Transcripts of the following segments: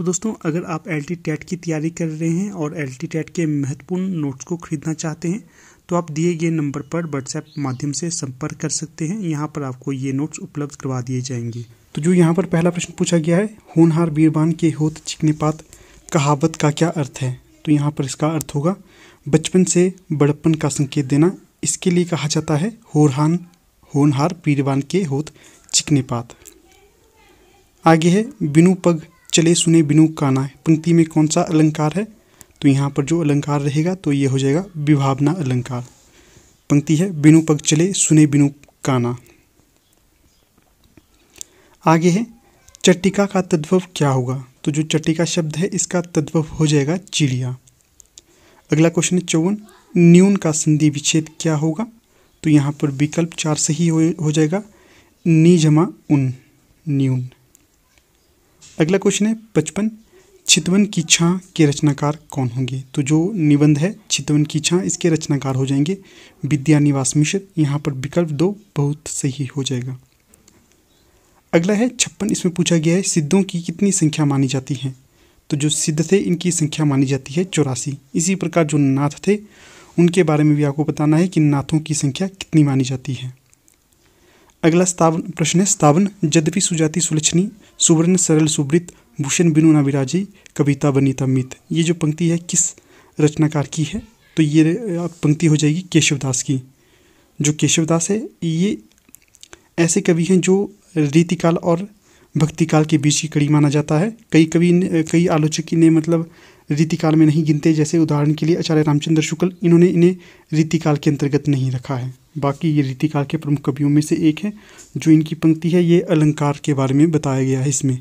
तो दोस्तों अगर आप एल टी टेट की तैयारी कर रहे हैं और एल टी टेट के महत्वपूर्ण नोट्स को खरीदना चाहते हैं तो आप दिए गए नंबर पर व्हाट्सएप माध्यम से संपर्क कर सकते हैं यहाँ पर आपको ये नोट्स उपलब्ध करवा दिए जाएंगे तो जो यहाँ पर पहला प्रश्न पूछा गया है होनहार बीरबान के होत चिकनेपात कहावत का क्या अर्थ है तो यहाँ पर इसका अर्थ होगा बचपन से बड़प्पन का संकेत देना इसके लिए कहा जाता है होरहान होनहार पीरवान के होत चिकनेपात आगे है बिनु पग चले सुने बिनु काना है पंक्ति में कौन सा अलंकार है तो यहाँ पर जो अलंकार रहेगा तो ये हो जाएगा विभावना अलंकार पंक्ति है बिनु पग चले सुने बिनु काना आगे है चट्टिका का तद्भव क्या होगा तो जो चट्टिका शब्द है इसका तद्भव हो जाएगा चिड़िया अगला क्वेश्चन है चौवन न्यून का संधि विच्छेद क्या होगा तो यहाँ पर विकल्प चार सही हो, हो जाएगा नी जमा उन न्यून अगला क्वेश्चन है पचपन चितवन की छाँ के रचनाकार कौन होंगे तो जो निबंध है चितवन की छाँ इसके रचनाकार हो जाएंगे विद्या निवास मिश्र यहाँ पर विकल्प दो बहुत सही हो जाएगा अगला है छप्पन इसमें पूछा गया है सिद्धों की कितनी संख्या मानी जाती है तो जो सिद्ध थे इनकी संख्या मानी जाती है चौरासी इसी प्रकार जो नाथ थे उनके बारे में भी आपको बताना है कि नाथों की संख्या कितनी मानी जाती है अगला स्तावन प्रश्न है स्तावन जद्यपि सुजाति सुलक्षणी सुवर्ण सरल सुब्रित भूषण बिनु नाविराजी कविता बनीता मित ये जो पंक्ति है किस रचनाकार की है तो ये पंक्ति हो जाएगी केशवदास की जो केशवदास है ये ऐसे कवि हैं जो रीतिकाल और भक्तिकाल के बीच की कड़ी माना जाता है कई कवि ने कई आलोचक ने मतलब रीतिकाल में नहीं गिनते जैसे उदाहरण के लिए आचार्य रामचंद्र शुक्ल इन्होंने इन्हें रीतिकाल के अंतर्गत नहीं रखा है बाकी ये रीतिकाल के प्रमुख कवियों में से एक है जो इनकी पंक्ति है ये अलंकार के बारे में बताया गया है इसमें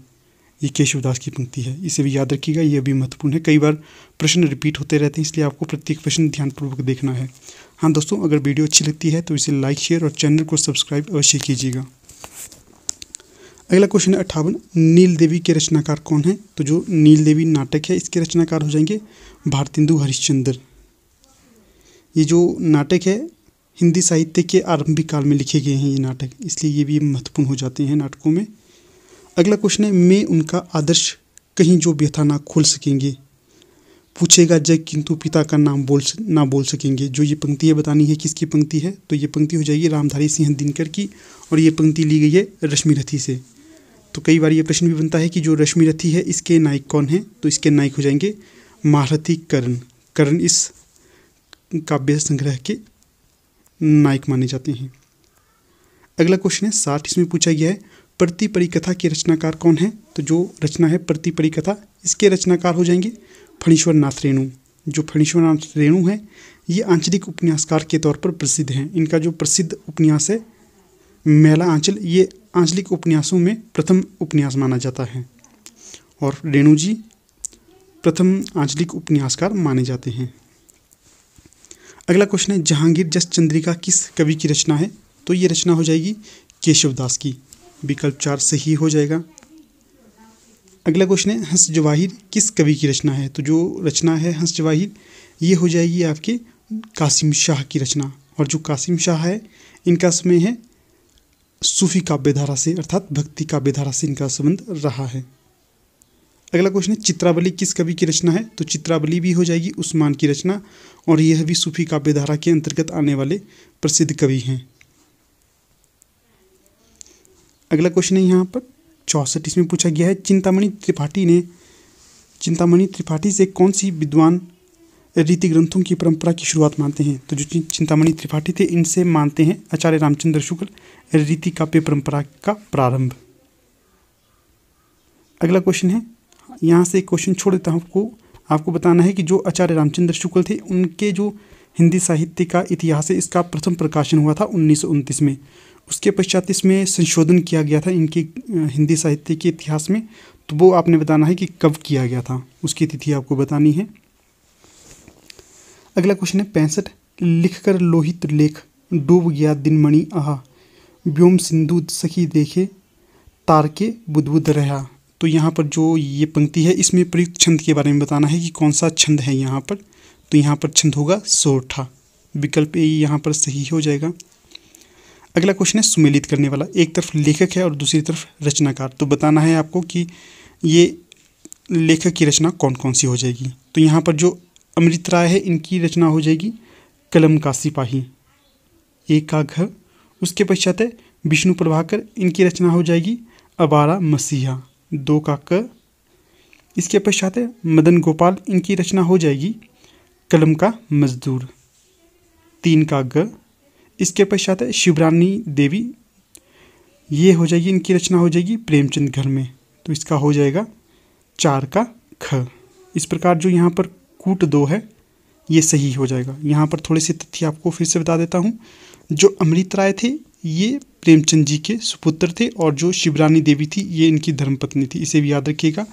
ये केशवदास की पंक्ति है इसे भी याद रखिएगा ये भी महत्वपूर्ण है कई बार प्रश्न रिपीट होते रहते हैं इसलिए आपको प्रत्येक प्रश्न ध्यानपूर्वक देखना है हाँ दोस्तों अगर वीडियो अच्छी लगती है तो इसे लाइक शेयर और चैनल को सब्सक्राइब अवश्य कीजिएगा अगला क्वेश्चन है अट्ठावन नील देवी के रचनाकार कौन है तो जो नील देवी नाटक है इसके रचनाकार हो जाएंगे भारतेंदु हरिश्चंद्र ये जो नाटक है हिंदी साहित्य के आरंभिक काल में लिखे गए हैं ये नाटक इसलिए ये भी महत्वपूर्ण हो जाते हैं नाटकों में अगला क्वेश्चन है मैं उनका आदर्श कहीं जो व्यथा ना खोल सकेंगे पूछेगा जग किंतु पिता का नाम बोल ना बोल सकेंगे जो ये पंक्ति है बतानी है किसकी पंक्ति है तो ये पंक्ति हो जाएगी रामधारी सिंह दिनकर की और ये पंक्ति ली गई है रश्मि रथी से तो कई बार ये प्रश्न भी बनता है कि जो रश्मि रथी है इसके नायक कौन है तो इसके नायक हो जाएंगे महारथी करण करण इस काव्य संग्रह के नायक माने जाते हैं अगला क्वेश्चन है साठ इसमें पूछा गया है प्रति परिकथा के रचनाकार कौन है तो जो रचना है प्रति परिकथा इसके रचनाकार हो जाएंगे फणीश्वर नाथ रेणु जो फणीश्वर नाथ रेणु हैं ये आंचलिक उपन्यासकार के तौर पर प्रसिद्ध हैं इनका जो प्रसिद्ध उपन्यास है मेला आंचल ये आंचलिक उपन्यासों में प्रथम उपन्यास माना जाता है और रेणु जी प्रथम आंचलिक उपन्यासकार माने जाते हैं अगला क्वेश्चन है जहांगीर जस चंद्रिका किस कवि की रचना है तो ये रचना हो जाएगी केशवदास की विकल्प चार सही हो जाएगा अगला क्वेश्चन है हंस जवाहिर किस कवि की रचना है तो जो रचना है हंस जवाहिर ये हो जाएगी आपके कासिम शाह की रचना और जो कासिम शाह है इनका समय है सूफी काव्यधारा से अर्थात भक्ति काव्यधारा से इनका संबंध रहा है अगला क्वेश्चन है चित्रावली किस कवि की रचना है तो चित्रावली भी हो जाएगी उस्मान की रचना और यह भी सूफी काव्यधारा के अंतर्गत आने वाले प्रसिद्ध कवि हैं अगला क्वेश्चन है यहाँ पर चौसठ इसमें पूछा गया है चिंतामणि त्रिपाठी ने चिंतामणि त्रिपाठी से कौन सी विद्वान रीति ग्रंथों की परंपरा की शुरुआत मानते हैं तो जो चिंतामणि त्रिपाठी थे इनसे मानते हैं आचार्य रामचंद्र शुक्ल रीति काव्य परंपरा का प्रारंभ अगला क्वेश्चन है यहाँ से एक क्वेश्चन छोड़ देता हूँ आपको आपको बताना है कि जो आचार्य रामचंद्र शुक्ल थे उनके जो हिंदी साहित्य का इतिहास है इसका प्रथम प्रकाशन हुआ था उन्नीस में उसके पश्चात इसमें संशोधन किया गया था इनके हिंदी साहित्य के इतिहास में तो वो आपने बताना है कि कब किया गया था उसकी तिथि आपको बतानी है अगला क्वेश्चन है पैंसठ लिखकर लोहित लेख डूब गया दिन मणि आहा व्योम सिंधु सखी देखे तार के बुदबुद रहा तो यहाँ पर जो ये पंक्ति है इसमें प्रयुक्त छंद के बारे में बताना है कि कौन सा छंद है यहाँ पर तो यहाँ पर छंद होगा सोठा विकल्प ए यहाँ पर सही हो जाएगा अगला क्वेश्चन है सुमेलित करने वाला एक तरफ लेखक है और दूसरी तरफ रचनाकार तो बताना है आपको कि ये लेखक की रचना कौन कौन सी हो जाएगी तो यहाँ पर जो अमृत राय है इनकी रचना हो जाएगी कलम का सिपाही एक का घर उसके पश्चात है विष्णु प्रभाकर इनकी रचना हो जाएगी अबारा मसीहा दो का क इसके पश्चात है मदन गोपाल इनकी रचना हो जाएगी कलम का मजदूर तीन का ग इसके पश्चात है शिवरानी देवी ये हो जाएगी इनकी रचना हो जाएगी प्रेमचंद घर में तो इसका हो जाएगा चार का ख इस प्रकार जो यहाँ पर कूट दो है ये सही हो जाएगा यहाँ पर थोड़े से तथ्य आपको फिर से बता देता हूँ जो अमृत राय थे ये प्रेमचंद जी के सुपुत्र थे और जो शिवरानी देवी थी ये इनकी धर्मपत्नी थी इसे भी याद रखिएगा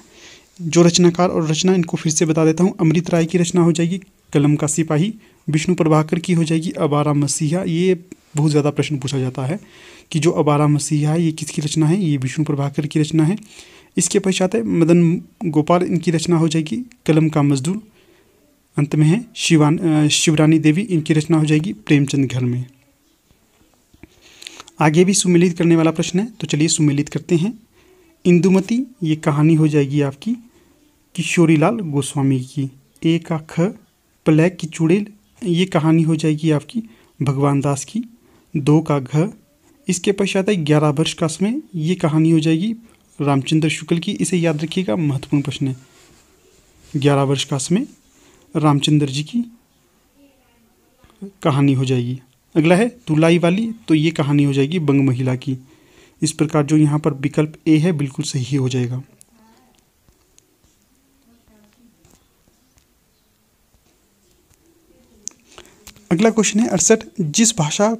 जो रचनाकार और रचना इनको फिर से बता देता हूँ अमृत राय की रचना हो जाएगी कलम का सिपाही विष्णु प्रभाकर की हो जाएगी अबारा मसीहा ये बहुत ज़्यादा प्रश्न पूछा जाता है कि जो अबारा मसीहा है ये किसकी रचना है ये विष्णु प्रभाकर की रचना है इसके पश्चात है मदन गोपाल इनकी रचना हो जाएगी कलम का मजदूर अंत में है शिवान शिवरानी देवी इनकी रचना हो जाएगी प्रेमचंद घर में आगे भी सुमिलित करने वाला प्रश्न है तो चलिए सुमिलित करते हैं इंदुमती ये कहानी हो जाएगी आपकी किशोरीलाल गोस्वामी की एक आख प्लैक की चुड़ेल ये कहानी हो जाएगी आपकी भगवान दास की दो का घ इसके पश्चात है ग्यारह वर्ष का समय ये कहानी हो जाएगी रामचंद्र शुक्ल की इसे याद रखिएगा महत्वपूर्ण प्रश्न है ग्यारह वर्ष का समय रामचंद्र जी की कहानी हो जाएगी अगला है तुलाई वाली तो ये कहानी हो जाएगी बंग महिला की इस प्रकार जो यहाँ पर विकल्प ए है बिल्कुल सही हो जाएगा अगला क्वेश्चन है अड़सठ जिस भाषा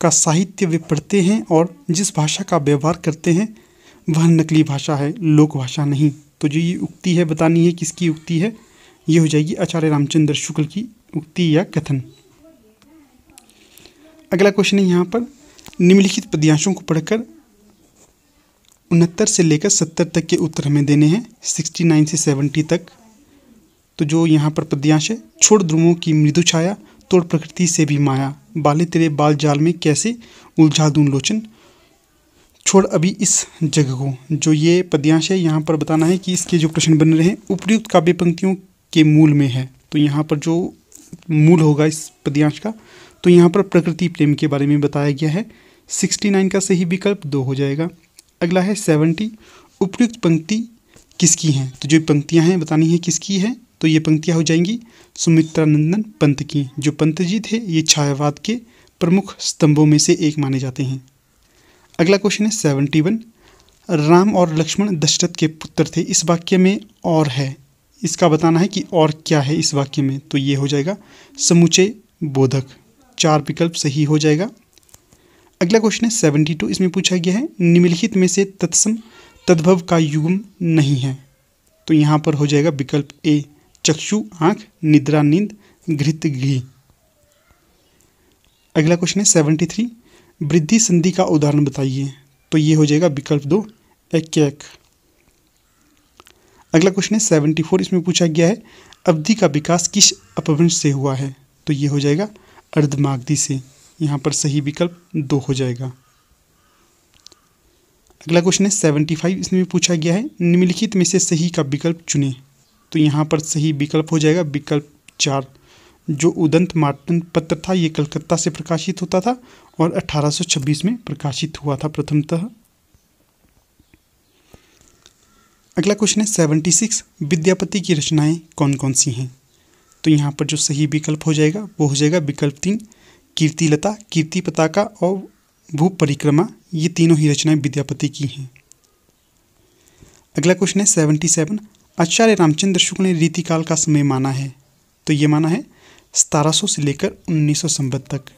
का साहित्य वे पढ़ते हैं और जिस भाषा का व्यवहार करते हैं वह नकली भाषा है लोक भाषा नहीं तो जो ये उक्ति है बतानी है किसकी उक्ति है ये हो जाएगी आचार्य रामचंद्र शुक्ल की उक्ति या कथन अगला क्वेश्चन है यहाँ पर निम्नलिखित पद्यांशों को पढ़कर उनहत्तर से लेकर सत्तर तक के उत्तर हमें देने हैं सिक्सटी नाइन से सेवेंटी तक तो जो यहाँ पर पद्यांश है छोड़ ध्रुवों की मृदु छाया तोड़ प्रकृति से भी माया बाले तेरे बाल जाल में कैसे उलझा दूं लोचन छोड़ अभी इस जगह को जो ये पद्यांश है यहाँ पर बताना है कि इसके जो प्रश्न बन रहे हैं उपयुक्त काव्य पंक्तियों के मूल में है तो यहाँ पर जो मूल होगा इस पद्यांश का तो यहाँ पर प्रकृति प्रेम के बारे में बताया गया है सिक्सटी नाइन का सही विकल्प दो हो जाएगा अगला है सेवेंटी उपयुक्त पंक्ति किसकी हैं तो जो पंक्तियाँ हैं बतानी है किसकी है तो ये पंक्तियाँ हो जाएंगी सुमित्रानंदन पंत की जो पंत जी थे ये छायावाद के प्रमुख स्तंभों में से एक माने जाते हैं अगला क्वेश्चन है सेवेंटी वन राम और लक्ष्मण दशरथ के पुत्र थे इस वाक्य में और है इसका बताना है कि और क्या है इस वाक्य में तो ये हो जाएगा समूचे बोधक चार विकल्प सही हो जाएगा अगला क्वेश्चन है सेवेंटी टू इसमें पूछा गया है निम्नलिखित में से तत्सम तद्भव का युगम नहीं है तो यहाँ पर हो जाएगा विकल्प ए चक्षु आँख निद्रा नींद घृत घी अगला क्वेश्चन है सेवेंटी थ्री वृद्धि संधि का उदाहरण बताइए तो ये हो जाएगा विकल्प दो एक, एक एक अगला क्वेश्चन है सेवेंटी फोर इसमें पूछा गया है अवधि का विकास किस अपभ्रंश से हुआ है तो ये हो जाएगा अर्धमागधी से यहाँ पर सही विकल्प दो हो जाएगा अगला क्वेश्चन है सेवेंटी फाइव इसमें भी पूछा गया है निम्नलिखित में से सही का विकल्प चुने तो यहाँ पर सही विकल्प हो जाएगा विकल्प चार जो उदंत मार्टन पत्र था ये कलकत्ता से प्रकाशित होता था और 1826 में प्रकाशित हुआ था प्रथमतः अगला क्वेश्चन है सेवेंटी सिक्स विद्यापति की रचनाएं कौन कौन सी हैं तो यहाँ पर जो सही विकल्प हो जाएगा वो हो जाएगा विकल्प तीन कीर्ति लता कीर्ति पताका और भू परिक्रमा ये तीनों ही रचनाएं विद्यापति की हैं अगला क्वेश्चन है सेवेंटी सेवन आचार्य रामचंद्र शुक्ल ने रीतिकाल का समय माना है तो ये माना है सतारह से लेकर उन्नीस सौ तक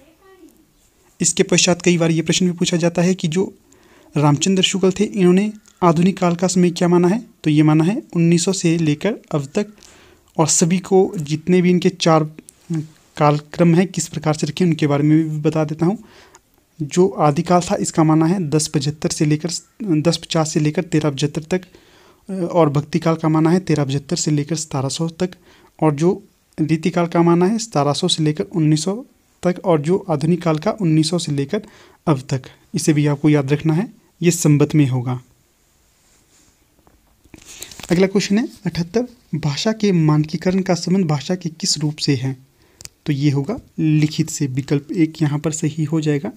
इसके पश्चात कई बार ये प्रश्न भी पूछा जाता है कि जो रामचंद्र शुक्ल थे इन्होंने आधुनिक काल का समय क्या माना है तो ये माना है 1900 से लेकर अब तक और सभी को जितने भी इनके चार कालक्रम हैं किस प्रकार से रखें उनके बारे में भी बता देता हूँ जो आदिकाल था इसका माना है दस पचहत्तर से लेकर दस पचास से लेकर तेरह पचहत्तर तक और भक्ति काल का माना है तेरह पचहत्तर से लेकर सतारह सौ तक और जो रीति काल का माना है सतारह सौ से लेकर उन्नीस सौ तक और जो आधुनिक काल का उन्नीस सौ से लेकर अब तक इसे भी आपको याद रखना है ये संबत में होगा अगला क्वेश्चन है अठहत्तर भाषा के मानकीकरण का संबंध भाषा के किस रूप से है तो ये होगा लिखित से विकल्प एक यहाँ पर सही हो जाएगा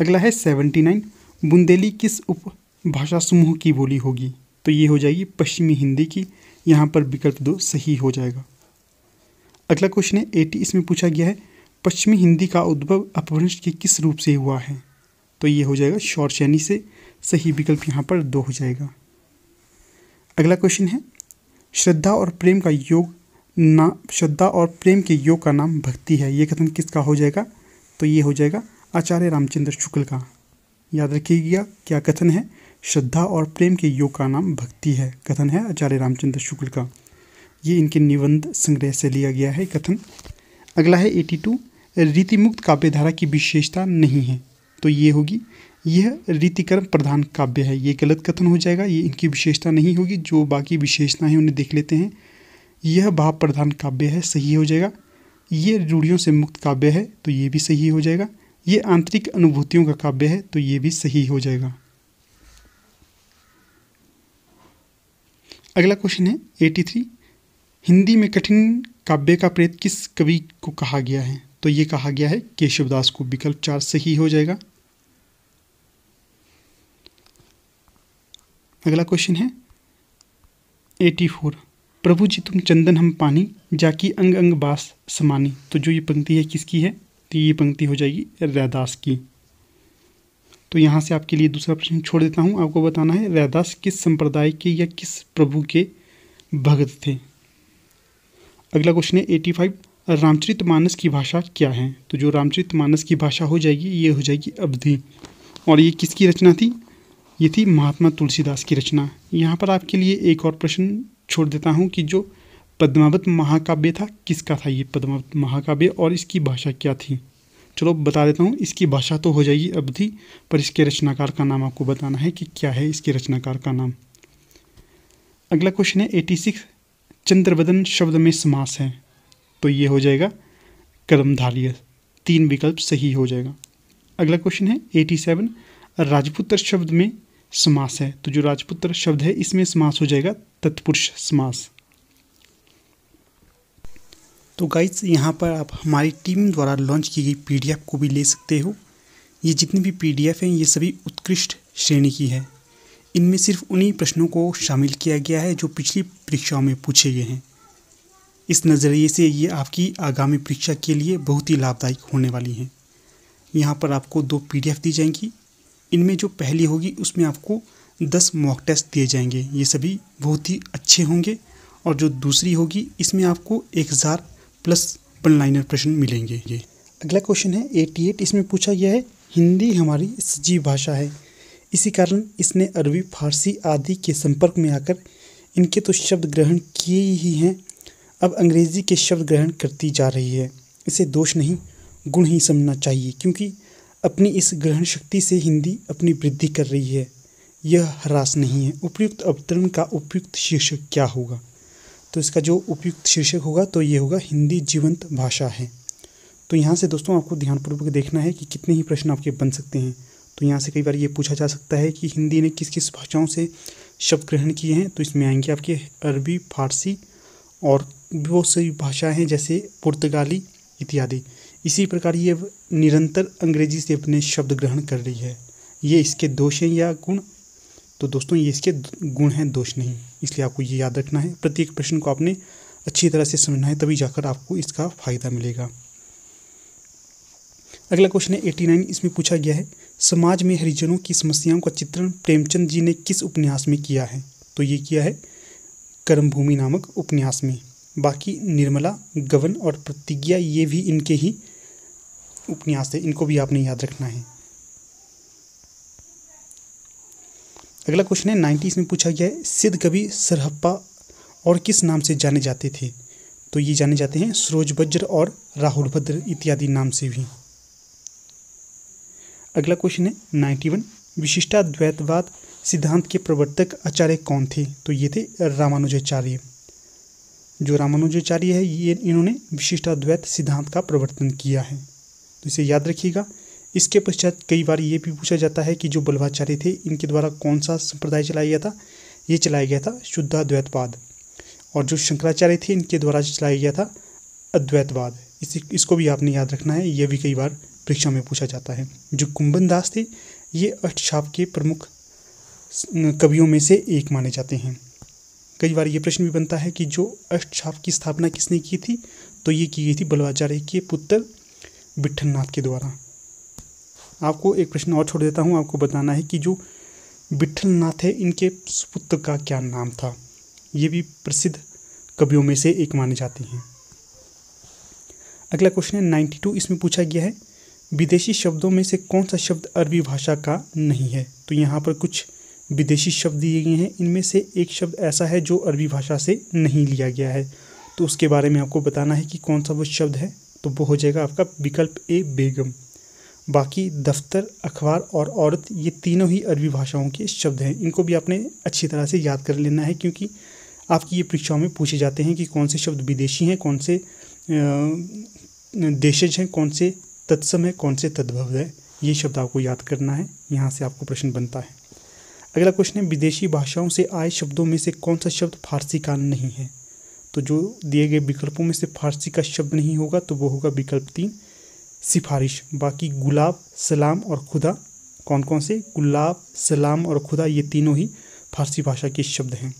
अगला है सेवेंटी नाइन बुंदेली किस उपभाषा समूह की बोली होगी तो ये हो जाएगी पश्चिमी हिंदी की यहाँ पर विकल्प दो सही हो जाएगा अगला क्वेश्चन है एटी इसमें पूछा गया है पश्चिमी हिंदी का उद्भव अपभ्रंश के किस रूप से हुआ है तो ये हो जाएगा शौर्चैनी से सही विकल्प यहाँ पर दो हो जाएगा अगला क्वेश्चन है श्रद्धा और प्रेम का योग ना श्रद्धा और प्रेम के योग का नाम भक्ति है ये कथन किसका हो जाएगा तो ये हो जाएगा आचार्य रामचंद्र शुक्ल का याद रखिएगा क्या कथन है श्रद्धा और प्रेम के योग का नाम भक्ति है कथन है आचार्य रामचंद्र शुक्ल का ये इनके निबंध संग्रह से लिया गया है कथन अगला है एटी टू रीतिमुक्त काव्यधारा की विशेषता नहीं है तो ये होगी यह रीतिकर्म प्रधान काव्य है ये गलत कथन हो जाएगा ये इनकी विशेषता नहीं होगी जो बाकी है उन्हें देख लेते हैं यह भाव प्रधान काव्य है सही हो जाएगा ये रूढ़ियों से मुक्त काव्य है तो ये भी सही हो जाएगा ये आंतरिक अनुभूतियों का काव्य है तो ये भी सही हो जाएगा अगला क्वेश्चन है एटी थ्री हिंदी में कठिन काव्य का प्रेत किस कवि को कहा गया है तो ये कहा गया है केशवदास को विकल्प चार सही हो जाएगा अगला क्वेश्चन है एटी फोर प्रभु जी तुम चंदन हम पानी जाकी अंग अंग बास समानी तो जो ये पंक्ति है किसकी है तो ये पंक्ति हो जाएगी रैदास की तो यहाँ से आपके लिए दूसरा प्रश्न छोड़ देता हूँ आपको बताना है रैदास किस संप्रदाय के या किस प्रभु के भगत थे अगला क्वेश्चन है एटी फाइव रामचरित मानस की भाषा क्या है तो जो रामचरित मानस की भाषा हो जाएगी ये हो जाएगी अवधि और ये किसकी रचना थी ये थी महात्मा तुलसीदास की रचना यहाँ पर आपके लिए एक और प्रश्न छोड़ देता हूँ कि जो पद्मावत महाकाव्य था किसका था ये पद्मावत महाकाव्य और इसकी भाषा क्या थी चलो बता देता हूँ इसकी भाषा तो हो जाएगी अवधि पर इसके रचनाकार का नाम आपको बताना है कि क्या है इसके रचनाकार का नाम अगला क्वेश्चन है एटी सिक्स चंद्रवदन शब्द में समास है तो ये हो जाएगा कर्मधार्य तीन विकल्प सही हो जाएगा अगला क्वेश्चन है एटी सेवन राजपुत्र शब्द में समास है तो जो राजपुत्र शब्द है इसमें समास हो जाएगा तत्पुरुष समास तो गाइस यहाँ पर आप हमारी टीम द्वारा लॉन्च की गई पीडीएफ को भी ले सकते हो ये जितनी भी पीडीएफ हैं ये सभी उत्कृष्ट श्रेणी की है इनमें सिर्फ उन्हीं प्रश्नों को शामिल किया गया है जो पिछली परीक्षाओं में पूछे गए हैं इस नज़रिए से ये आपकी आगामी परीक्षा के लिए बहुत ही लाभदायक होने वाली हैं यहाँ पर आपको दो पी दी जाएंगी इनमें जो पहली होगी उसमें आपको दस मॉक टेस्ट दिए जाएंगे ये सभी बहुत ही अच्छे होंगे और जो दूसरी होगी इसमें आपको एक हज़ार प्लस वन लाइनर प्रश्न मिलेंगे ये अगला क्वेश्चन है एटी एट इसमें पूछा गया है हिंदी हमारी सजीव भाषा है इसी कारण इसने अरबी फारसी आदि के संपर्क में आकर इनके तो शब्द ग्रहण किए ही हैं अब अंग्रेज़ी के शब्द ग्रहण करती जा रही है इसे दोष नहीं गुण ही समझना चाहिए क्योंकि अपनी इस ग्रहण शक्ति से हिंदी अपनी वृद्धि कर रही है यह ह्रास नहीं है उपयुक्त अवतरण का उपयुक्त शीर्षक क्या होगा तो इसका जो उपयुक्त शीर्षक होगा तो ये होगा हिंदी जीवंत भाषा है तो यहाँ से दोस्तों आपको ध्यानपूर्वक देखना है कि कितने ही प्रश्न आपके बन सकते हैं तो यहाँ से कई बार ये पूछा जा सकता है कि हिंदी ने किस किस भाषाओं से शब्द ग्रहण किए हैं तो इसमें आएंगे आपके अरबी फारसी और बहुत सी भाषाएँ हैं जैसे पुर्तगाली इत्यादि इसी प्रकार ये निरंतर अंग्रेजी से अपने शब्द ग्रहण कर रही है ये इसके दोष हैं या गुण तो दोस्तों ये इसके गुण हैं दोष नहीं इसलिए आपको ये याद रखना है प्रत्येक प्रश्न को आपने अच्छी तरह से समझना है तभी जाकर आपको इसका फ़ायदा मिलेगा अगला क्वेश्चन है एटी नाइन इसमें पूछा गया है समाज में हरिजनों की समस्याओं का चित्रण प्रेमचंद जी ने किस उपन्यास में किया है तो ये किया है कर्मभूमि नामक उपन्यास में बाकी निर्मला गवन और प्रतिज्ञा ये भी इनके ही उपन्यास थे इनको भी आपने याद रखना है अगला क्वेश्चन है नाइन्टीज़ में पूछा गया है सिद्ध कवि सरहप्पा और किस नाम से जाने जाते थे तो ये जाने जाते हैं सरोज बज्र और राहुल भद्र इत्यादि नाम से भी अगला क्वेश्चन है नाइन्टी वन विशिष्टाद्वैतवाद सिद्धांत के प्रवर्तक आचार्य कौन थे तो ये थे रामानुजाचार्य जो रामानुजाचार्य है ये इन्होंने विशिष्टाद्वैत सिद्धांत का प्रवर्तन किया है तो इसे याद रखिएगा इसके पश्चात कई बार ये भी पूछा जाता है कि जो बल्भाचार्य थे इनके द्वारा कौन सा संप्रदाय चलाया गया था ये चलाया गया था शुद्धाद्वैतवाद और जो शंकराचार्य थे इनके द्वारा चलाया गया था अद्वैतवाद इसी इसको भी आपने याद रखना है यह भी कई बार परीक्षा में पूछा जाता है जो कुंभन दास थे ये अष्टछाप के प्रमुख कवियों में से एक माने जाते हैं कई बार ये प्रश्न भी बनता है कि जो अष्टछाप की स्थापना किसने की थी तो ये की गई थी बल्वाचार्य के पुत्र विठन नाथ के द्वारा आपको एक प्रश्न और छोड़ देता हूँ आपको बताना है कि जो विठल नाथ है इनके सुपुत्र का क्या नाम था ये भी प्रसिद्ध कवियों में से एक माने जाते हैं अगला क्वेश्चन है नाइन्टी टू इसमें पूछा गया है विदेशी शब्दों में से कौन सा शब्द अरबी भाषा का नहीं है तो यहाँ पर कुछ विदेशी शब्द दिए गए हैं इनमें से एक शब्द ऐसा है जो अरबी भाषा से नहीं लिया गया है तो उसके बारे में आपको बताना है कि कौन सा वो शब्द है तो वो हो जाएगा आपका विकल्प ए बेगम बाकी दफ्तर अखबार और औरत ये तीनों ही अरबी भाषाओं के शब्द हैं इनको भी आपने अच्छी तरह से याद कर लेना है क्योंकि आपकी ये परीक्षाओं में पूछे जाते हैं कि कौन से शब्द विदेशी हैं कौन से देशज हैं कौन से तत्सम है कौन से तद्भव है ये शब्द आपको याद करना है यहाँ से आपको प्रश्न बनता है अगला क्वेश्चन है विदेशी भाषाओं से आए शब्दों में से कौन सा शब्द फारसी का नहीं है तो जो दिए गए विकल्पों में से फारसी का शब्द नहीं होगा तो वो होगा विकल्प तीन सिफारिश बाकी गुलाब सलाम और खुदा कौन कौन से गुलाब सलाम और खुदा ये तीनों ही फारसी भाषा के शब्द हैं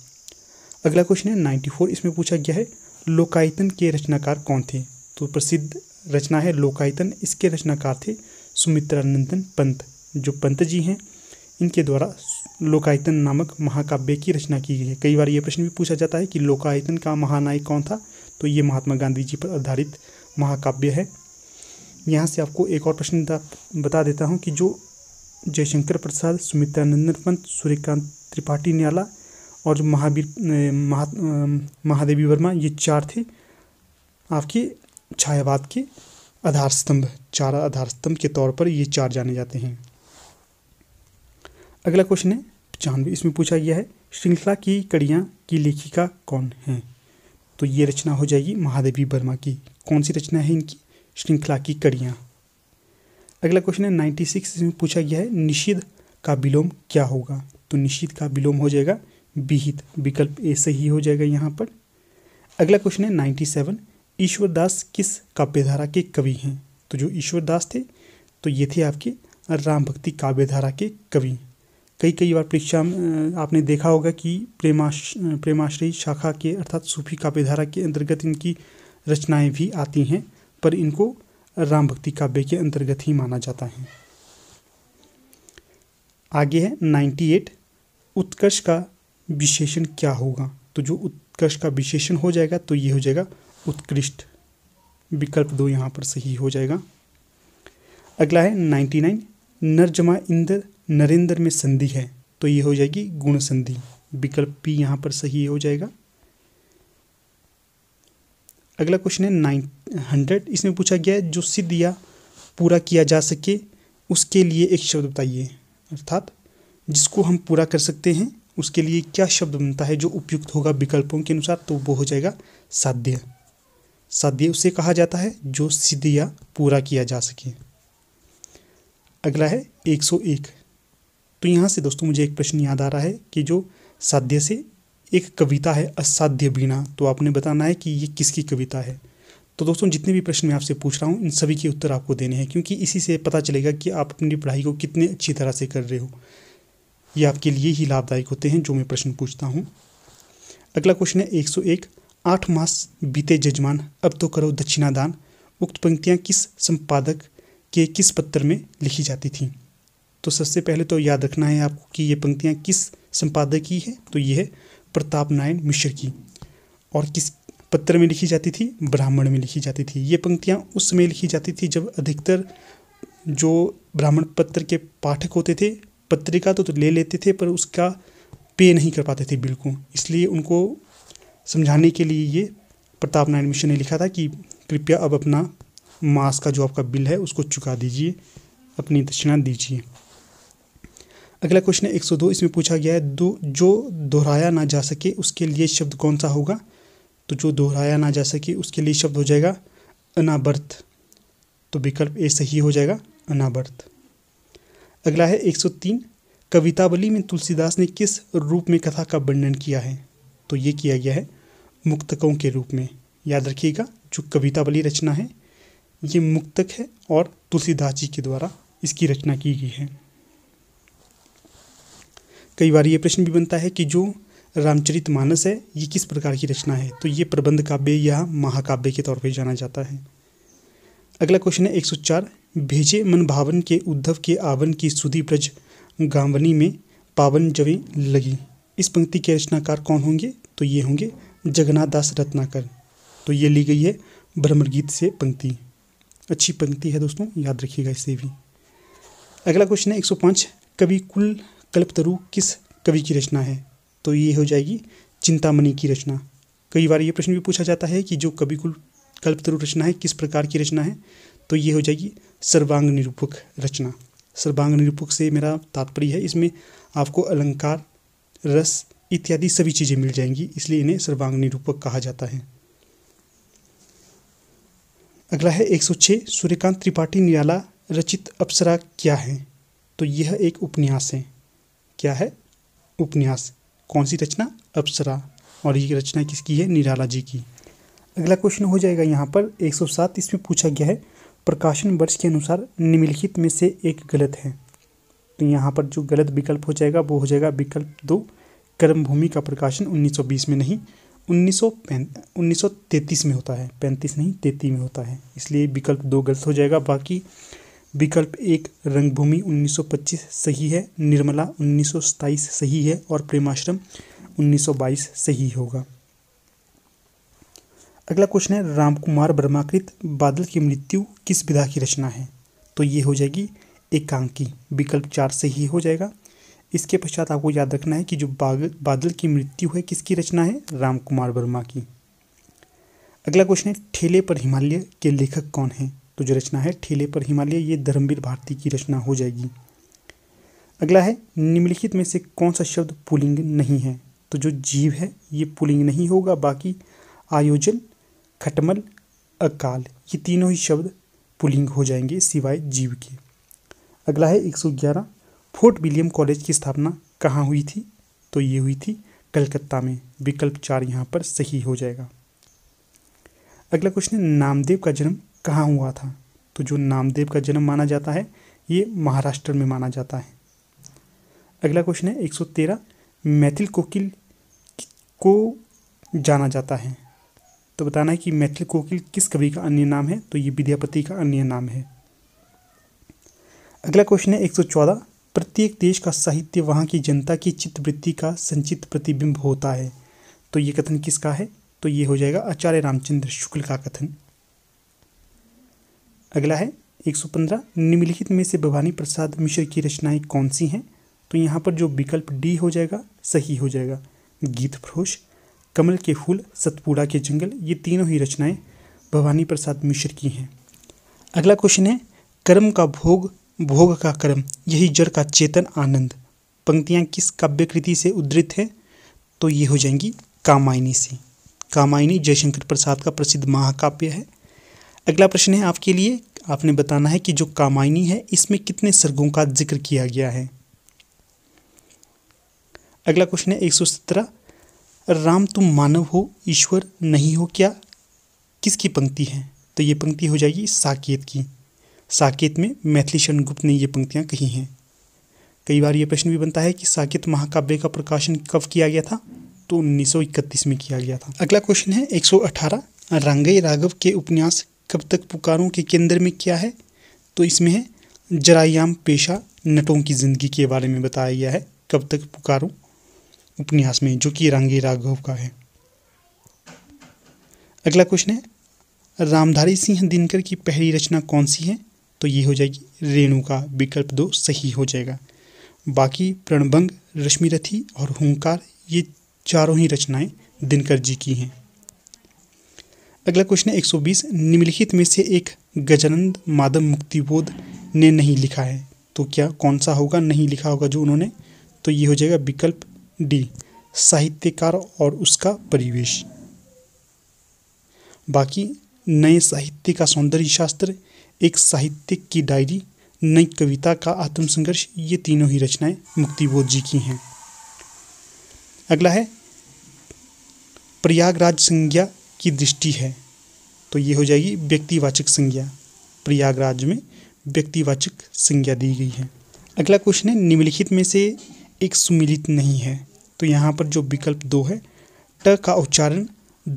अगला क्वेश्चन है नाइन्टी फोर इसमें पूछा गया है लोकायतन के रचनाकार कौन थे तो प्रसिद्ध रचना है लोकायतन इसके रचनाकार थे सुमित्रानंदन पंत जो पंत जी हैं इनके द्वारा लोकायतन नामक महाकाव्य की रचना की गई है कई बार ये प्रश्न भी पूछा जाता है कि लोकायतन का महानायक कौन था तो ये महात्मा गांधी जी पर आधारित महाकाव्य है यहाँ से आपको एक और प्रश्न बता देता हूँ कि जो जयशंकर प्रसाद सुमित्रा नंदन पंत सूर्यकांत त्रिपाठी न्याला और जो महावीर महादेवी वर्मा ये चार थे आपके छायावाद के आधार स्तंभ चार आधार स्तंभ के तौर पर ये चार जाने जाते हैं अगला क्वेश्चन है पचानवे इसमें पूछा गया है श्रृंखला की कड़ियाँ की लेखिका कौन है तो ये रचना हो जाएगी महादेवी वर्मा की कौन सी रचना है इनकी श्रृंखला की कड़ियाँ अगला क्वेश्चन है नाइन्टी सिक्स इसमें पूछा गया है निषिद्ध का विलोम क्या होगा तो निषिद्ध का विलोम हो जाएगा विहित विकल्प ए सही हो जाएगा यहाँ पर अगला क्वेश्चन है नाइन्टी सेवन ईश्वरदास किस काव्यधारा के कवि हैं तो जो ईश्वरदास थे तो ये थे आपके राम भक्ति काव्यधारा के कवि कई कई बार परीक्षा आपने देखा होगा कि प्रेमाश प्रेमाश्रय शाखा के अर्थात सूफी काव्यधारा के अंतर्गत इनकी रचनाएं भी आती हैं पर इनको राम भक्ति काव्य के अंतर्गत ही माना जाता है आगे है नाइन्टी एट उत्कर्ष का विशेषण क्या होगा तो जो उत्कर्ष का विशेषण हो जाएगा तो ये हो जाएगा उत्कृष्ट विकल्प दो यहाँ पर सही हो जाएगा अगला है नाइन्टी नाइन नर्जमा इंद्र नरेंद्र में संधि है तो ये हो जाएगी गुण संधि विकल्प पी यहाँ पर सही हो जाएगा अगला क्वेश्चन है नाइन हंड्रेड इसमें पूछा गया है जो सिद्ध या पूरा किया जा सके उसके लिए एक शब्द बताइए अर्थात जिसको हम पूरा कर सकते हैं उसके लिए क्या शब्द बनता है जो उपयुक्त होगा विकल्पों के अनुसार तो वो हो जाएगा साध्य साध्य उसे कहा जाता है जो सिद्ध या पूरा किया जा सके अगला है एक सौ एक तो यहाँ से दोस्तों मुझे एक प्रश्न याद आ रहा है कि जो साध्य से एक कविता है असाध्य बीना तो आपने बताना है कि ये किसकी कविता है तो दोस्तों जितने भी प्रश्न मैं आपसे पूछ रहा हूँ इन सभी के उत्तर आपको देने हैं क्योंकि इसी से पता चलेगा कि आप अपनी पढ़ाई को कितने अच्छी तरह से कर रहे हो ये आपके लिए ही लाभदायक होते हैं जो मैं प्रश्न पूछता हूँ अगला क्वेश्चन है एक सौ एक आठ मास बीते जजमान अब तो करो दक्षिणादान उक्त पंक्तियाँ किस संपादक के किस पत्र में लिखी जाती थीं तो सबसे पहले तो याद रखना है आपको कि ये पंक्तियाँ किस संपादक की है तो ये है प्रताप नारायण मिश्र की और किस पत्र में लिखी जाती थी ब्राह्मण में लिखी जाती थी ये पंक्तियाँ उस समय लिखी जाती थी जब अधिकतर जो ब्राह्मण पत्र के पाठक होते थे पत्रिका तो, तो ले लेते थे पर उसका पे नहीं कर पाते थे बिल्कुल इसलिए उनको समझाने के लिए ये प्रताप नारायण मिश्र ने लिखा था कि कृपया अब अपना मास का जो आपका बिल है उसको चुका दीजिए अपनी दक्षिणा दीजिए अगला क्वेश्चन है एक सौ दो इसमें पूछा गया है दो जो दोहराया ना जा सके उसके लिए शब्द कौन सा होगा तो जो दोहराया ना जा सके उसके लिए शब्द हो जाएगा अनाबर्थ तो विकल्प ए सही हो जाएगा अनाबर्थ अगला है एक सौ तीन कवितावली में तुलसीदास ने किस रूप में कथा का वर्णन किया है तो ये किया गया है मुक्तकों के रूप में याद रखिएगा जो कवितावली रचना है ये मुक्तक है और तुलसीदास जी के द्वारा इसकी रचना की गई है कई बार ये प्रश्न भी बनता है कि जो रामचरित मानस है ये किस प्रकार की रचना है तो ये प्रबंध काव्य या महाकाव्य के तौर पर जाना जाता है अगला क्वेश्चन है 104 भेजे मन भावन के उद्धव के आवन की सुधी ब्रज गांवनी में पावन जवे लगी इस पंक्ति के रचनाकार कौन होंगे तो ये होंगे जगन्नाथ दास रत्नाकर तो ये ली गई है गीत से पंक्ति अच्छी पंक्ति है दोस्तों याद रखिएगा इसे भी अगला क्वेश्चन है 105 कवि कुल कल्पतरु किस कवि की रचना है तो ये हो जाएगी चिंतामणि की रचना कई बार ये प्रश्न भी पूछा जाता है कि जो कवि कुल कल्पतरु रचना है किस प्रकार की रचना है तो ये हो जाएगी सर्वांग निरूपक रचना सर्वांग निरूपक से मेरा तात्पर्य है इसमें आपको अलंकार रस इत्यादि सभी चीज़ें मिल जाएंगी इसलिए इन्हें सर्वांग निरूपक कहा जाता है अगला है एक सौ सूर्यकांत त्रिपाठी निराला रचित अप्सरा क्या है तो यह एक उपन्यास है क्या है उपन्यास कौन सी रचना अप्सरा और ये रचना किसकी है निराला जी की अगला क्वेश्चन हो जाएगा यहाँ पर 107 इसमें पूछा गया है प्रकाशन वर्ष के अनुसार निम्नलिखित में से एक गलत है तो यहाँ पर जो गलत विकल्प हो जाएगा वो हो जाएगा विकल्प दो कर्मभूमि का प्रकाशन 1920 में नहीं उन्नीस सौ में होता है पैंतीस नहीं तैतीस में होता है इसलिए विकल्प दो गलत हो जाएगा बाकी विकल्प एक रंगभूमि 1925 सही है निर्मला उन्नीस सही है और प्रेमाश्रम 1922 सही होगा अगला क्वेश्चन है रामकुमार वर्माकृत बादल की मृत्यु किस विधा की रचना है तो ये हो जाएगी एकांकी विकल्प चार सही हो जाएगा इसके पश्चात आपको याद रखना है कि जो बादल की मृत्यु है किसकी रचना है राम कुमार वर्मा की अगला क्वेश्चन है ठेले पर हिमालय के लेखक कौन हैं तो जो रचना है ठेले पर हिमालय ये धर्मवीर भारती की रचना हो जाएगी अगला है निम्नलिखित में से कौन सा शब्द पुलिंग नहीं है तो जो जीव है ये पुलिंग नहीं होगा बाकी आयोजन खटमल अकाल ये तीनों ही शब्द पुलिंग हो जाएंगे सिवाय जीव के अगला है 111 फोर्ट विलियम कॉलेज की स्थापना कहाँ हुई थी तो ये हुई थी कलकत्ता में विकल्प चार यहाँ पर सही हो जाएगा अगला क्वेश्चन है नामदेव का जन्म कहाँ हुआ था तो जो नामदेव का जन्म माना जाता है ये महाराष्ट्र में माना जाता है अगला क्वेश्चन है 113 मैथिल कोकिल को जाना जाता है तो बताना है कि मैथिल कोकिल किस कवि का अन्य नाम है तो ये विद्यापति का अन्य नाम है अगला क्वेश्चन है 114 प्रत्येक देश का साहित्य वहाँ की जनता की चित्तवृत्ति का संचित प्रतिबिंब होता है तो ये कथन किसका है तो ये हो जाएगा आचार्य रामचंद्र शुक्ल का कथन अगला है 115 निम्नलिखित में से भवानी प्रसाद मिश्र की रचनाएं कौन सी हैं तो यहाँ पर जो विकल्प डी हो जाएगा सही हो जाएगा गीत फ्रोश कमल के फूल सतपुड़ा के जंगल ये तीनों ही रचनाएं भवानी प्रसाद मिश्र की हैं अगला क्वेश्चन है कर्म का भोग भोग का कर्म यही जड़ का चेतन आनंद पंक्तियाँ किस काव्य कृति से उद्धृत हैं तो ये हो जाएंगी कामायनी से कामायनी जयशंकर प्रसाद का प्रसिद्ध महाकाव्य है अगला प्रश्न है आपके लिए आपने बताना है कि जो कामायनी है इसमें कितने सर्गों का जिक्र किया गया है अगला क्वेश्चन है एक सौ सत्रह राम तुम मानव हो ईश्वर नहीं हो क्या किसकी पंक्ति है तो ये पंक्ति हो जाएगी साकेत की साकेत में मैथिली शरण गुप्त ने ये पंक्तियाँ कही हैं कई बार ये प्रश्न भी बनता है कि साकेत महाकाव्य का प्रकाशन कब किया गया था तो 1931 में किया गया था अगला क्वेश्चन है 118 रंगई राघव के उपन्यास कब तक पुकारूं के केंद्र में क्या है तो इसमें है जरायाम पेशा नटों की ज़िंदगी के बारे में बताया गया है कब तक पुकारूं उपन्यास में जो कि रंगी राघव का है अगला क्वेश्चन है रामधारी सिंह दिनकर की पहली रचना कौन सी है तो ये हो जाएगी रेणु का विकल्प दो सही हो जाएगा बाकी प्रणभंग रश्मिरथी और हुंकार ये चारों ही रचनाएं दिनकर जी की हैं अगला क्वेश्चन है 120 निम्नलिखित में से एक गजानंद माधव मुक्तिबोध ने नहीं लिखा है तो क्या कौन सा होगा नहीं लिखा होगा जो उन्होंने तो ये हो जाएगा विकल्प डी साहित्यकार और उसका परिवेश बाकी नए साहित्य का सौंदर्य शास्त्र एक साहित्यिक की डायरी नई कविता का आत्मसंघर्ष ये तीनों ही रचनाएं मुक्तिबोध जी की हैं अगला है प्रयागराज संज्ञा की दृष्टि है तो ये हो जाएगी व्यक्तिवाचक संज्ञा प्रयागराज में व्यक्तिवाचक संज्ञा दी गई है अगला क्वेश्चन है निम्नलिखित में से एक सुमिलित नहीं है तो यहाँ पर जो विकल्प दो है ट का उच्चारण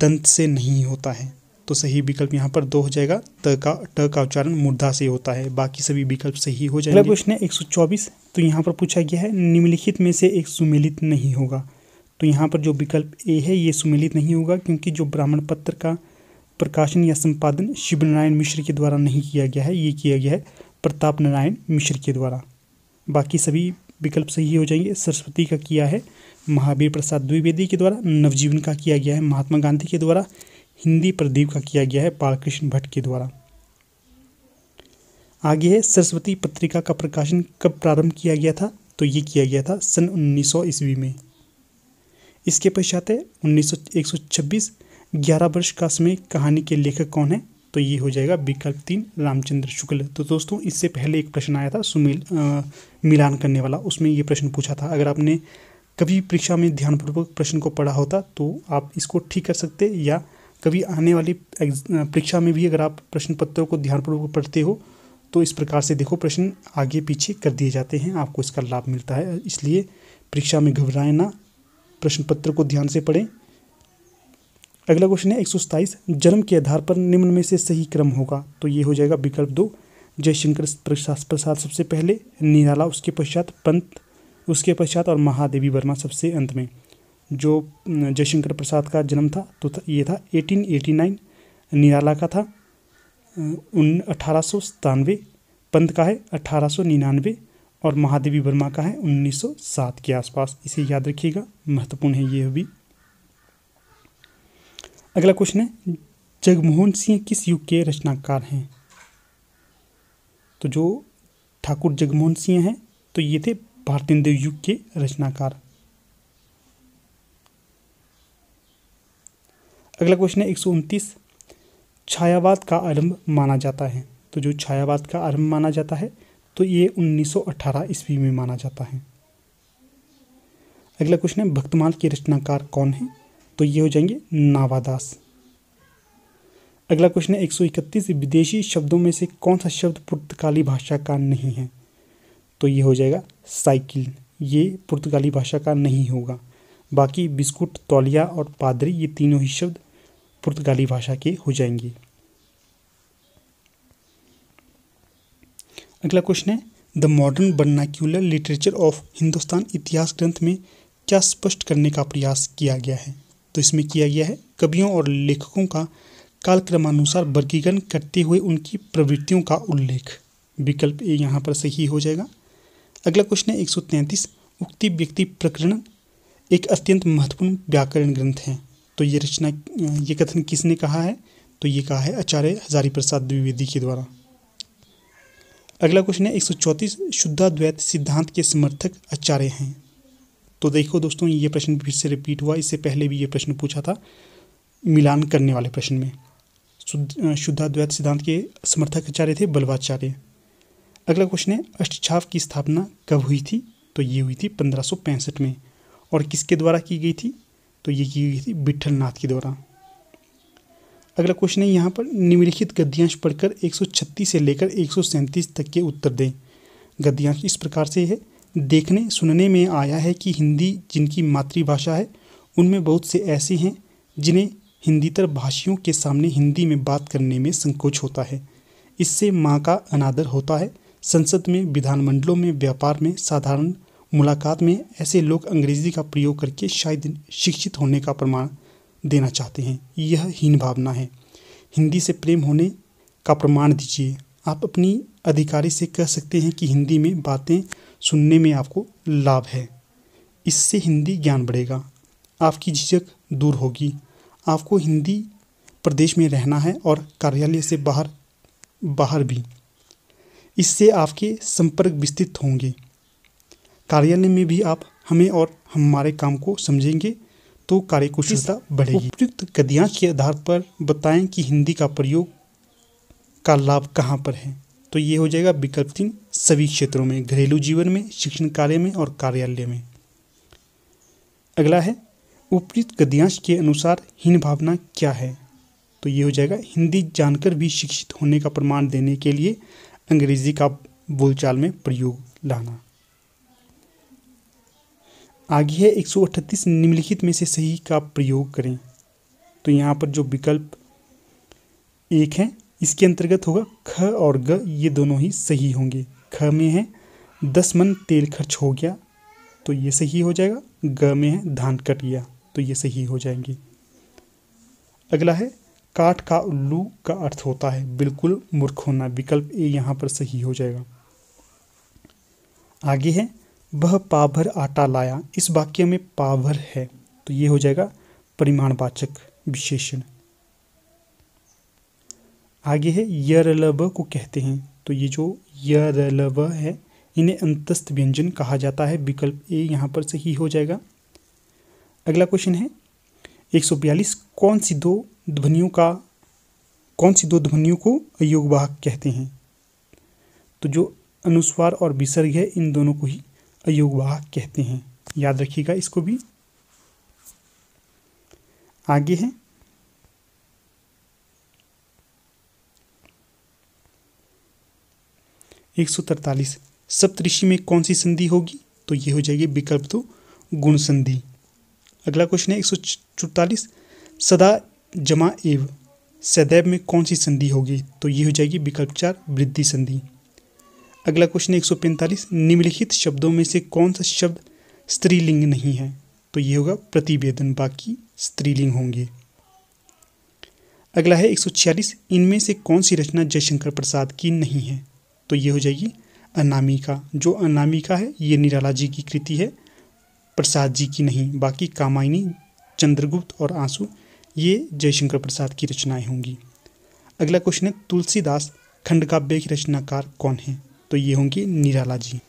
दंत से नहीं होता है तो सही विकल्प यहाँ पर दो हो जाएगा त का ट का उच्चारण मुर्दा से होता है बाकी सभी विकल्प सही हो जाएगा अगला क्वेश्चन है एक तो यहाँ पर पूछा गया है निम्नलिखित में से एक सुमिलित नहीं होगा तो यहाँ पर जो विकल्प ए है ये सुमेलित नहीं होगा क्योंकि जो ब्राह्मण पत्र का प्रकाशन या संपादन शिव नारायण मिश्र के द्वारा नहीं किया गया है ये किया गया है प्रताप नारायण मिश्र के द्वारा बाकी सभी विकल्प सही हो जाएंगे सरस्वती का किया है महावीर प्रसाद द्विवेदी के द्वारा नवजीवन का किया गया है महात्मा गांधी के द्वारा हिंदी प्रदीप का किया गया है बालकृष्ण भट्ट के द्वारा आगे है सरस्वती पत्रिका का प्रकाशन कब प्रारंभ किया गया था तो ये किया गया था सन 1900 ईस्वी में इसके पश्चात है उन्नीस सौ ग्यारह वर्ष का समय कहानी के लेखक कौन है तो ये हो जाएगा विकल्प तीन रामचंद्र शुक्ल तो दोस्तों इससे पहले एक प्रश्न आया था सुमेल मिलान करने वाला उसमें ये प्रश्न पूछा था अगर आपने कभी परीक्षा में ध्यानपूर्वक प्रश्न को पढ़ा होता तो आप इसको ठीक कर सकते या कभी आने वाली परीक्षा में भी अगर आप प्रश्न पत्रों को ध्यानपूर्वक पढ़ते हो तो इस प्रकार से देखो प्रश्न आगे पीछे कर दिए जाते हैं आपको इसका लाभ मिलता है इसलिए परीक्षा में घबराएं ना प्रश्न पत्र को ध्यान से पढ़ें अगला क्वेश्चन है एक जन्म के आधार पर निम्न में से सही क्रम होगा तो ये हो जाएगा विकल्प दो जयशंकर प्रसाद सबसे पहले निराला उसके पश्चात पंत उसके पश्चात और महादेवी वर्मा सबसे अंत में जो जयशंकर प्रसाद का जन्म था तो था, ये था 1889 निराला का था उन अठारह पंत का है अठारह और महादेवी वर्मा का है 1907 के आसपास इसे याद रखिएगा महत्वपूर्ण है यह भी अगला क्वेश्चन है जगमोहन सिंह किस युग के रचनाकार हैं तो जो ठाकुर जगमोहन सिंह हैं तो ये थे देव युग के रचनाकार अगला क्वेश्चन है एक छायावाद का आरंभ माना जाता है तो जो छायावाद का आरंभ माना जाता है तो ये 1918 ईस्वी में माना जाता है अगला क्वेश्चन है भक्तमाल के रचनाकार कौन है तो ये हो जाएंगे नावादास अगला क्वेश्चन है एक विदेशी शब्दों में से कौन सा शब्द पुर्तगाली भाषा का नहीं है तो ये हो जाएगा साइकिल ये पुर्तगाली भाषा का नहीं होगा बाकी बिस्कुट तौलिया और पादरी ये तीनों ही शब्द पुर्तगाली भाषा के हो जाएंगे अगला क्वेश्चन है the modern vernacular literature of Hindustan इतिहास ग्रंथ में क्या स्पष्ट करने का प्रयास किया गया है तो इसमें किया गया है कवियों और लेखकों का कालक्रमानुसार वर्गीकरण करते हुए उनकी प्रवृत्तियों का उल्लेख विकल्प ए यहाँ पर सही हो जाएगा अगला क्वेश्चन है एक सौ तैंतीस उक्ति व्यक्ति प्रकरण एक अत्यंत महत्वपूर्ण व्याकरण ग्रंथ है तो ये रचना ये कथन किसने कहा है तो ये कहा है आचार्य हजारी प्रसाद द्विवेदी के द्वारा अगला क्वेश्चन है एक सौ चौंतीस शुद्धाद्वैत सिद्धांत के समर्थक आचार्य हैं तो देखो दोस्तों ये प्रश्न फिर से रिपीट हुआ इससे पहले भी ये प्रश्न पूछा था मिलान करने वाले प्रश्न में शुद्धाद्वैत सिद्धांत के समर्थक आचार्य थे बल्वाचार्य अगला क्वेश्चन है अष्टछाप की स्थापना कब हुई थी तो ये हुई थी पंद्रह में और किसके द्वारा की गई थी तो ये की गई थी नाथ के द्वारा अगला क्वेश्चन है यहाँ पर निम्नलिखित गद्यांश पढ़कर 136 से लेकर एक तक के उत्तर दें गद्यांश इस प्रकार से है देखने सुनने में आया है कि हिंदी जिनकी मातृभाषा है उनमें बहुत से ऐसे हैं जिन्हें हिंदीतर भाषियों के सामने हिंदी में बात करने में संकोच होता है इससे माँ का अनादर होता है संसद में विधानमंडलों में व्यापार में साधारण मुलाकात में ऐसे लोग अंग्रेजी का प्रयोग करके शायद शिक्षित होने का प्रमाण देना चाहते हैं यह हीन भावना है हिंदी से प्रेम होने का प्रमाण दीजिए आप अपनी अधिकारी से कह सकते हैं कि हिंदी में बातें सुनने में आपको लाभ है इससे हिंदी ज्ञान बढ़ेगा आपकी झिझक दूर होगी आपको हिंदी प्रदेश में रहना है और कार्यालय से बाहर बाहर भी इससे आपके संपर्क विस्तृत होंगे कार्यालय में भी आप हमें और हमारे काम को समझेंगे तो कार्यकुशलता बढ़ेगी उपयुक्त गदियाँ के आधार पर बताएं कि हिंदी का प्रयोग का लाभ कहाँ पर है तो ये हो जाएगा विकल्प तीन सभी क्षेत्रों में घरेलू जीवन में शिक्षण कार्य में और कार्यालय में अगला है उपयुक्त गद्यांश के अनुसार हीन भावना क्या है तो ये हो जाएगा हिंदी जानकर भी शिक्षित होने का प्रमाण देने के लिए अंग्रेजी का बोलचाल में प्रयोग लाना आगे है 138 निम्नलिखित में से सही का प्रयोग करें तो यहाँ पर जो विकल्प एक है इसके अंतर्गत होगा ख और ग ये दोनों ही सही होंगे ख में है दस मन तेल खर्च हो गया तो ये सही हो जाएगा ग में है धान कट गया तो ये सही हो जाएंगे अगला है काठ का उल्लू का अर्थ होता है बिल्कुल मूर्ख होना विकल्प ए यहाँ पर सही हो जाएगा आगे है वह पाभर आटा लाया इस वाक्य में पाभर है तो ये हो जाएगा परिमाणवाचक विशेषण आगे है यरलव को कहते हैं तो ये जो यरलव है इन्हें अंतस्थ व्यंजन कहा जाता है विकल्प ए यहाँ पर सही हो जाएगा अगला क्वेश्चन है एक सौ बयालीस कौन सी दो ध्वनियों का कौन सी दो ध्वनियों को अयोगवाहक कहते हैं तो जो अनुस्वार और विसर्ग है इन दोनों को ही अयोगवाह कहते हैं याद रखिएगा इसको भी आगे है एक सौ तरतालीस सप्तऋषि में कौन सी संधि होगी तो ये हो जाएगी विकल्प तो गुण संधि अगला क्वेश्चन है एक सौ चौतालीस सदा जमा एव सदैव में कौन सी संधि होगी तो ये हो जाएगी विकल्प चार वृद्धि संधि अगला क्वेश्चन एक सौ पैंतालीस निम्नलिखित शब्दों में से कौन सा शब्द स्त्रीलिंग नहीं है तो ये होगा प्रतिवेदन बाकी स्त्रीलिंग होंगे अगला है एक सौ छियालीस इनमें से कौन सी रचना जयशंकर प्रसाद की नहीं है तो ये हो जाएगी अनामिका जो अनामिका है ये निराला जी की कृति है प्रसाद जी की नहीं बाकी कामायनी चंद्रगुप्त और आंसू ये जयशंकर प्रसाद की रचनाएं होंगी अगला क्वेश्चन है तुलसीदास खंडकाव्य के रचनाकार कौन है तो ये होंगे निराला जी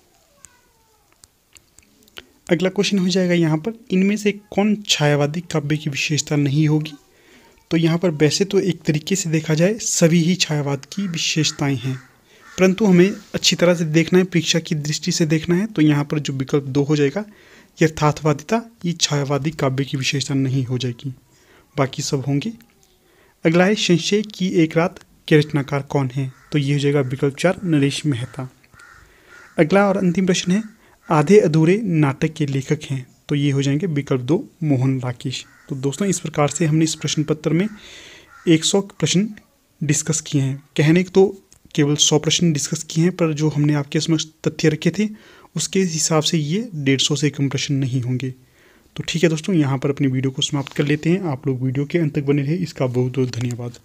अगला क्वेश्चन हो जाएगा यहाँ पर इनमें से कौन छायावादी काव्य की विशेषता नहीं होगी तो यहाँ पर वैसे तो एक तरीके से देखा जाए सभी ही छायावाद की विशेषताएं हैं परंतु हमें अच्छी तरह से देखना है परीक्षा की दृष्टि से देखना है तो यहाँ पर जो विकल्प दो हो जाएगा यथार्थवादिता ये छायावादी काव्य की विशेषता नहीं हो जाएगी बाकी सब होंगे अगला है संशय की एक रात के रचनाकार कौन है तो ये हो जाएगा विकल्प चार नरेश मेहता अगला और अंतिम प्रश्न है आधे अधूरे नाटक के लेखक हैं तो ये हो जाएंगे विकल्प दो मोहन राकेश तो दोस्तों इस प्रकार से हमने इस प्रश्न पत्र में 100 प्रश्न डिस्कस किए हैं कहने तो केवल 100 प्रश्न डिस्कस किए हैं पर जो हमने आपके समक्ष तथ्य रखे थे उसके हिसाब से ये सौ से कम प्रश्न नहीं होंगे तो ठीक है दोस्तों यहाँ पर अपनी वीडियो को समाप्त कर लेते हैं आप लोग वीडियो के अंत तक बने रहे इसका बहुत बहुत धन्यवाद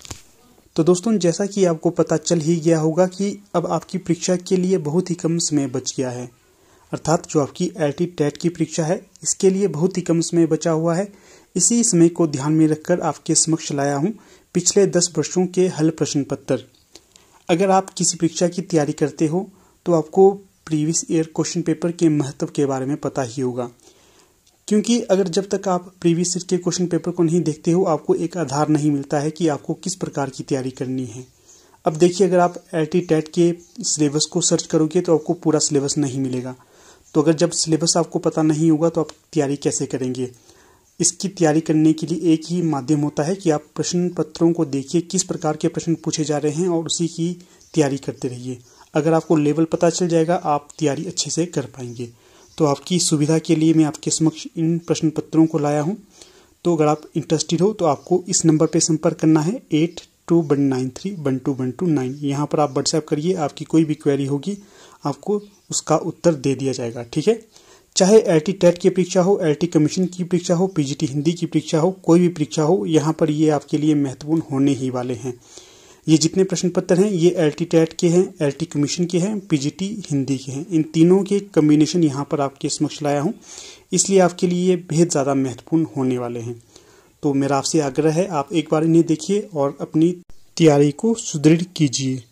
तो दोस्तों जैसा कि आपको पता चल ही गया होगा कि अब आपकी परीक्षा के लिए बहुत ही कम समय बच गया है अर्थात जो आपकी एल टी टेट की परीक्षा है इसके लिए बहुत ही कम समय बचा हुआ है इसी समय को ध्यान में रखकर आपके समक्ष लाया हूँ पिछले दस वर्षों के हल प्रश्न पत्र अगर आप किसी परीक्षा की तैयारी करते हो तो आपको प्रीवियस ईयर क्वेश्चन पेपर के महत्व के बारे में पता ही होगा क्योंकि अगर जब तक आप प्रीवियस ईयर के क्वेश्चन पेपर को नहीं देखते हो आपको एक आधार नहीं मिलता है कि आपको किस प्रकार की तैयारी करनी है अब देखिए अगर आप एल टी टेट के सिलेबस को सर्च करोगे तो आपको पूरा सिलेबस नहीं मिलेगा तो अगर जब सिलेबस आपको पता नहीं होगा तो आप तैयारी कैसे करेंगे इसकी तैयारी करने के लिए एक ही माध्यम होता है कि आप प्रश्न पत्रों को देखिए किस प्रकार के प्रश्न पूछे जा रहे हैं और उसी की तैयारी करते रहिए अगर आपको लेवल पता चल जाएगा आप तैयारी अच्छे से कर पाएंगे तो आपकी सुविधा के लिए मैं आपके समक्ष इन प्रश्न पत्रों को लाया हूँ तो अगर आप इंटरेस्टेड हो तो आपको इस नंबर पर संपर्क करना है eight two one nine three one two one two nine यहाँ पर आप व्हाट्सएप करिए आपकी कोई भी क्वेरी होगी आपको उसका उत्तर दे दिया जाएगा ठीक है चाहे एल टी टेट की परीक्षा हो एल टी कमीशन की परीक्षा हो पीजीटी हिंदी की परीक्षा हो कोई भी परीक्षा हो यहाँ पर ये आपके लिए महत्वपूर्ण होने ही वाले हैं ये जितने प्रश्न पत्र हैं ये एल टी टैट के हैं एल टी कमीशन के हैं पीजीटी हिंदी के हैं इन तीनों के कम्बिनेशन यहाँ पर आपके समक्ष लाया हूँ इसलिए आपके लिए ये बेहद ज़्यादा महत्वपूर्ण होने वाले हैं तो मेरा आपसे आग्रह है आप एक बार इन्हें देखिए और अपनी तैयारी को सुदृढ़ कीजिए